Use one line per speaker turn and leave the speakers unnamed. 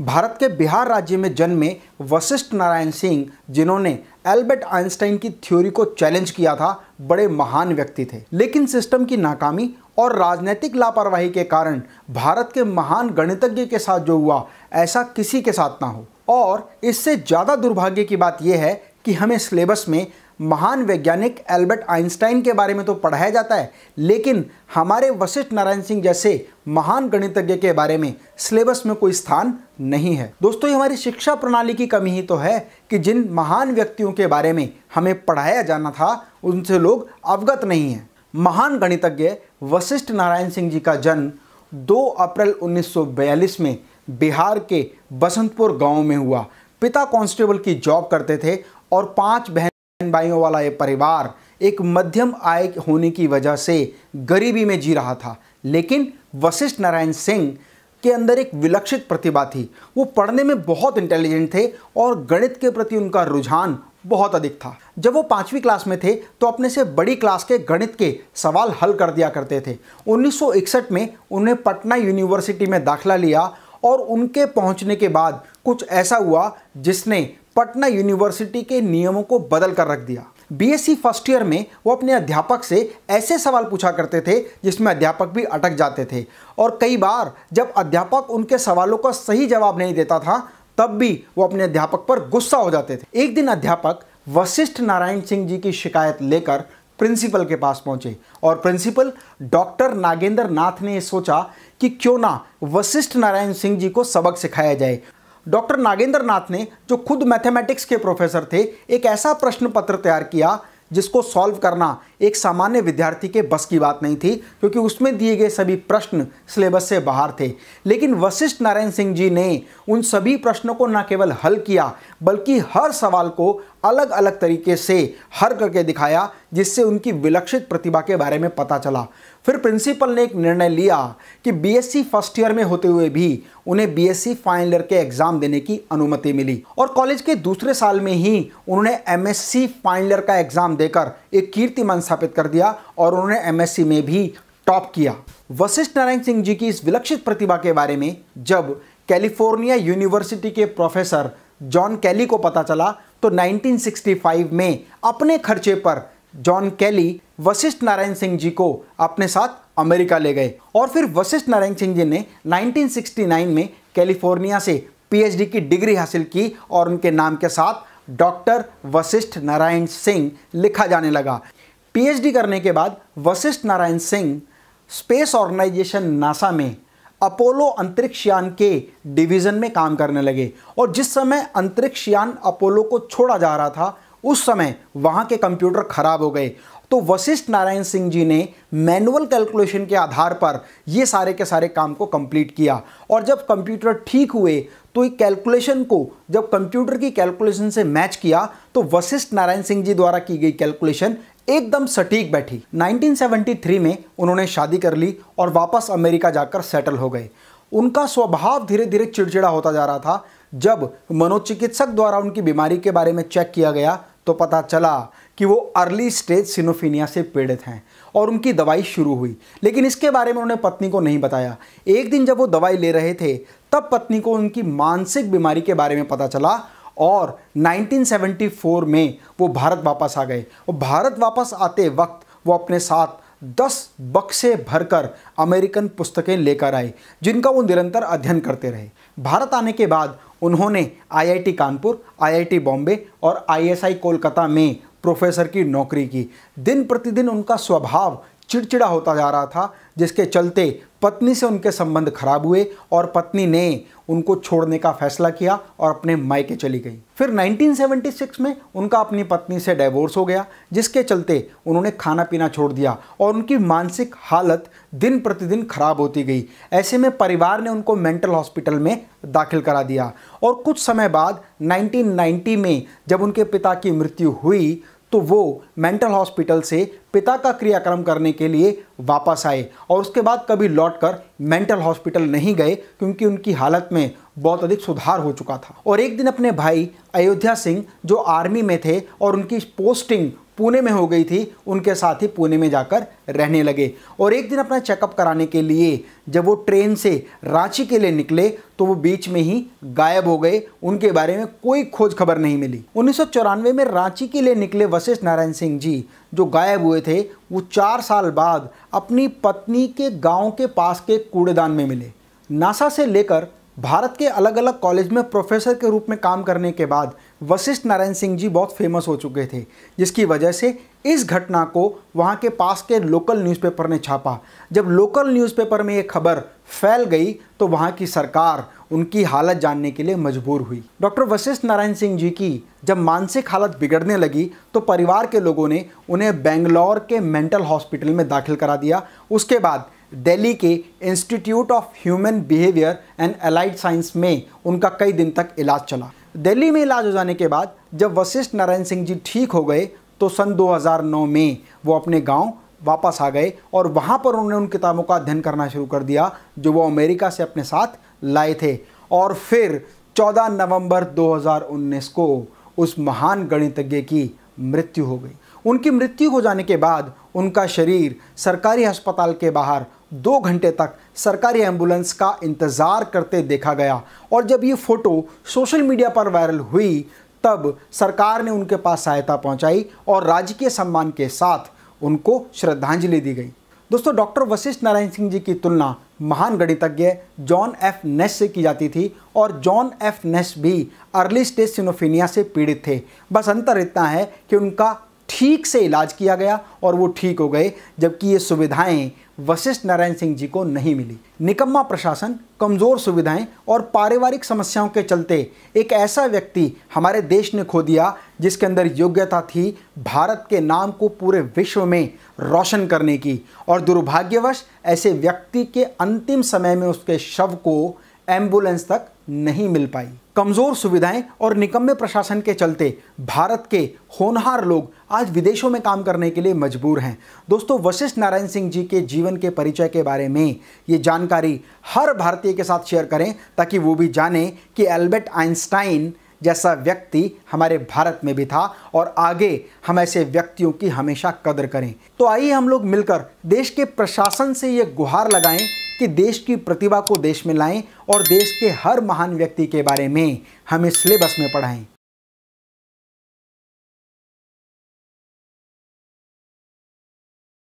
भारत के बिहार राज्य में जन्मे वशिष्ठ नारायण सिंह जिन्होंने एल्बर्ट आइंस्टाइन की थ्योरी को चैलेंज किया था बड़े महान व्यक्ति थे लेकिन सिस्टम की नाकामी और राजनीतिक लापरवाही के कारण भारत के महान गणितज्ञ के साथ जो हुआ ऐसा किसी के साथ ना हो और इससे ज़्यादा दुर्भाग्य की बात यह है कि हमें सिलेबस में महान वैज्ञानिक एल्बर्ट आइंस्टाइन के बारे में तो पढ़ाया जाता है लेकिन हमारे वशिष्ठ नारायण सिंह जैसे महान गणितज्ञ के बारे में सिलेबस में कोई स्थान नहीं है दोस्तों हमारी शिक्षा प्रणाली की कमी ही तो है कि जिन महान व्यक्तियों के बारे में हमें पढ़ाया जाना था उनसे लोग अवगत नहीं हैं महान गणितज्ञ वशिष्ठ नारायण सिंह जी का जन्म 2 अप्रैल 1942 में बिहार के बसंतपुर गांव में हुआ पिता कांस्टेबल की जॉब करते थे और पांच बहन भाइयों वाला ये परिवार एक मध्यम आय होने की वजह से गरीबी में जी रहा था लेकिन वशिष्ठ नारायण सिंह के अंदर एक विलक्षित प्रतिभा थी वो पढ़ने में बहुत इंटेलिजेंट थे और गणित के प्रति उनका रुझान बहुत अधिक था जब वो पाँचवीं क्लास में थे तो अपने से बड़ी क्लास के गणित के सवाल हल कर दिया करते थे 1961 में उन्हें पटना यूनिवर्सिटी में दाखिला लिया और उनके पहुंचने के बाद कुछ ऐसा हुआ जिसने पटना यूनिवर्सिटी के नियमों को बदल कर रख दिया बीएससी e फर्स्ट ईयर में वो अपने अध्यापक से ऐसे सवाल पूछा करते थे जिसमें अध्यापक भी अटक जाते थे और कई बार जब अध्यापक उनके सवालों का सही जवाब नहीं देता था तब भी वो अपने अध्यापक पर गुस्सा हो जाते थे एक दिन अध्यापक वशिष्ठ नारायण सिंह जी की शिकायत लेकर प्रिंसिपल के पास पहुंचे और प्रिंसिपल डॉक्टर नागेंद्र नाथ ने सोचा कि क्यों ना वशिष्ठ नारायण सिंह जी को सबक सिखाया जाए डॉक्टर नागेंद्र नाथ ने जो खुद मैथमेटिक्स के प्रोफेसर थे एक ऐसा प्रश्न पत्र तैयार किया जिसको सॉल्व करना एक सामान्य विद्यार्थी के बस की बात नहीं थी क्योंकि उसमें दिए गए सभी प्रश्न सिलेबस से बाहर थे लेकिन वशिष्ठ नारायण सिंह जी ने उन सभी प्रश्नों को न केवल हल किया बल्कि हर सवाल को अलग अलग तरीके से हर करके दिखाया जिससे उनकी विलक्षित प्रतिभा के बारे में पता चला फिर प्रिंसिपल ने एक निर्णय लिया कि बीएससी फर्स्ट ईयर में होते हुए भी उन्हें बीएससी फाइनल ईयर के एग्जाम देने की अनुमति मिली और कॉलेज के दूसरे साल में ही उन्होंने एमएससी फाइनल ईयर का एग्जाम देकर एक कीर्तिमान स्थापित कर दिया और उन्होंने एमएससी में भी टॉप किया वशिष्ठ नारायण सिंह जी की इस विलक्षित प्रतिभा के बारे में जब कैलिफोर्निया यूनिवर्सिटी के प्रोफेसर जॉन कैली को पता चला तो 1965 में अपने खर्चे पर जॉन कैली वशिष्ठ नारायण सिंह जी को अपने साथ अमेरिका ले गए और फिर वशिष्ठ नारायण सिंह जी ने 1969 में कैलिफोर्निया से पीएचडी की डिग्री हासिल की और उनके नाम के साथ डॉक्टर वशिष्ठ नारायण सिंह लिखा जाने लगा पीएचडी करने के बाद Vashishtha Narayan Singh space organisation NASA में अपोलो अंतरिक्ष यान के डिवीज़न में काम करने लगे और जिस समय अंतरिक्ष यान अपोलो को छोड़ा जा रहा था उस समय वहाँ के कंप्यूटर खराब हो गए तो वशिष्ठ नारायण सिंह जी ने मैनुअल कैलकुलेशन के आधार पर ये सारे के सारे काम को कंप्लीट किया और जब कंप्यूटर ठीक हुए तो ये कैलकुलेशन को जब कंप्यूटर की कैलकुलेशन से मैच किया तो वशिष्ठ नारायण सिंह जी द्वारा की गई कैलकुलेशन एकदम सटीक बैठी 1973 में उन्होंने शादी कर ली और वापस अमेरिका जाकर सेटल हो गए उनका स्वभाव धीरे धीरे चिड़चिड़ा होता जा रहा था जब मनोचिकित्सक द्वारा उनकी बीमारी के बारे में चेक किया गया तो पता चला कि वो अर्ली स्टेज सिनोफिनिया से पीड़ित हैं और उनकी दवाई शुरू हुई लेकिन इसके बारे में उन्होंने पत्नी को नहीं बताया एक दिन जब वो दवाई ले रहे थे तब पत्नी को उनकी मानसिक बीमारी के बारे में पता चला और 1974 में वो भारत वापस आ गए और भारत वापस आते वक्त वो अपने साथ दस बक्से भरकर अमेरिकन पुस्तकें लेकर आए जिनका वो निरंतर अध्ययन करते रहे भारत आने के बाद उन्होंने आईआईटी कानपुर आईआईटी बॉम्बे और आईएसआई कोलकाता में प्रोफेसर की नौकरी की दिन प्रतिदिन उनका स्वभाव चिड़चिड़ा होता जा रहा था जिसके चलते पत्नी से उनके संबंध खराब हुए और पत्नी ने उनको छोड़ने का फैसला किया और अपने मायके चली गई फिर 1976 में उनका अपनी पत्नी से डिवोर्स हो गया जिसके चलते उन्होंने खाना पीना छोड़ दिया और उनकी मानसिक हालत दिन प्रतिदिन खराब होती गई ऐसे में परिवार ने उनको मेंटल हॉस्पिटल में दाखिल करा दिया और कुछ समय बाद 1990 में जब उनके पिता की मृत्यु हुई तो वो मेंटल हॉस्पिटल से पिता का क्रियाक्रम करने के लिए वापस आए और उसके बाद कभी लौटकर मेंटल हॉस्पिटल नहीं गए क्योंकि उनकी हालत में बहुत अधिक सुधार हो चुका था और एक दिन अपने भाई अयोध्या सिंह जो आर्मी में थे और उनकी पोस्टिंग पुणे में हो गई थी उनके साथ ही पुणे में जाकर रहने लगे और एक दिन अपना चेकअप कराने के लिए जब वो ट्रेन से रांची के लिए निकले तो वो बीच में ही गायब हो गए उनके बारे में कोई खोज खबर नहीं मिली उन्नीस में रांची के लिए निकले वशिष्ठ नारायण सिंह जी जो गायब हुए थे वो चार साल बाद अपनी पत्नी के गाँव के पास के कूड़ेदान में मिले नासा से लेकर भारत के अलग अलग कॉलेज में प्रोफेसर के रूप में काम करने के बाद वशिष्ठ नारायण सिंह जी बहुत फेमस हो चुके थे जिसकी वजह से इस घटना को वहाँ के पास के लोकल न्यूज़पेपर ने छापा जब लोकल न्यूज़पेपर में ये खबर फैल गई तो वहाँ की सरकार उनकी हालत जानने के लिए मजबूर हुई डॉक्टर वशिष्ठ नारायण सिंह जी की जब मानसिक हालत बिगड़ने लगी तो परिवार के लोगों ने उन्हें बेंगलौर के मेंटल हॉस्पिटल में दाखिल करा दिया उसके बाद दिल्ली के institute of human behaviour and allied science में उनका कई दिन तक इलाज चला दिल्ली में इलाज हो जाने के बाद जब वशिष्ठ नारायण सिंह जी ठीक हो गए तो सन 2009 में वो अपने गांव वापस आ गए और वहाँ पर उन्होंने उन किताबों का अध्ययन करना शुरू कर दिया जो वो अमेरिका से अपने साथ लाए थे और फिर 14 नवंबर 2019 को उस महान गणितज्ञ की मृत्यु हो गई उनकी मृत्यु हो जाने के बाद उनका शरीर सरकारी अस्पताल के बाहर दो घंटे तक सरकारी एम्बुलेंस का इंतज़ार करते देखा गया और जब ये फ़ोटो सोशल मीडिया पर वायरल हुई तब सरकार ने उनके पास सहायता पहुंचाई और राजकीय सम्मान के साथ उनको श्रद्धांजलि दी गई दोस्तों डॉक्टर वशिष्ठ नारायण सिंह जी की तुलना महान गणितज्ञ जॉन एफ नेस से की जाती थी और जॉन एफ नेस भी अर्ली स्टेज सिनोफिनिया से पीड़ित थे बस अंतर इतना है कि उनका ठीक से इलाज किया गया और वो ठीक हो गए जबकि ये सुविधाएं वशिष्ठ नारायण सिंह जी को नहीं मिली निकम्मा प्रशासन कमज़ोर सुविधाएं और पारिवारिक समस्याओं के चलते एक ऐसा व्यक्ति हमारे देश ने खो दिया जिसके अंदर योग्यता थी भारत के नाम को पूरे विश्व में रोशन करने की और दुर्भाग्यवश ऐसे व्यक्ति के अंतिम समय में उसके शव को एम्बुलेंस तक नहीं मिल पाई कमज़ोर सुविधाएं और निकम्मे प्रशासन के चलते भारत के होनहार लोग आज विदेशों में काम करने के लिए मजबूर हैं दोस्तों वशिष्ठ नारायण सिंह जी के जीवन के परिचय के बारे में ये जानकारी हर भारतीय के साथ शेयर करें ताकि वो भी जाने कि एल्बर्ट आइंस्टाइन जैसा व्यक्ति हमारे भारत में भी था और आगे हम ऐसे व्यक्तियों की हमेशा कदर करें तो आइए हम लोग मिलकर देश के प्रशासन से ये गुहार लगाएं कि देश की प्रतिभा को देश में लाएं और देश के हर महान व्यक्ति के बारे में हमें सिलेबस में पढ़ाएं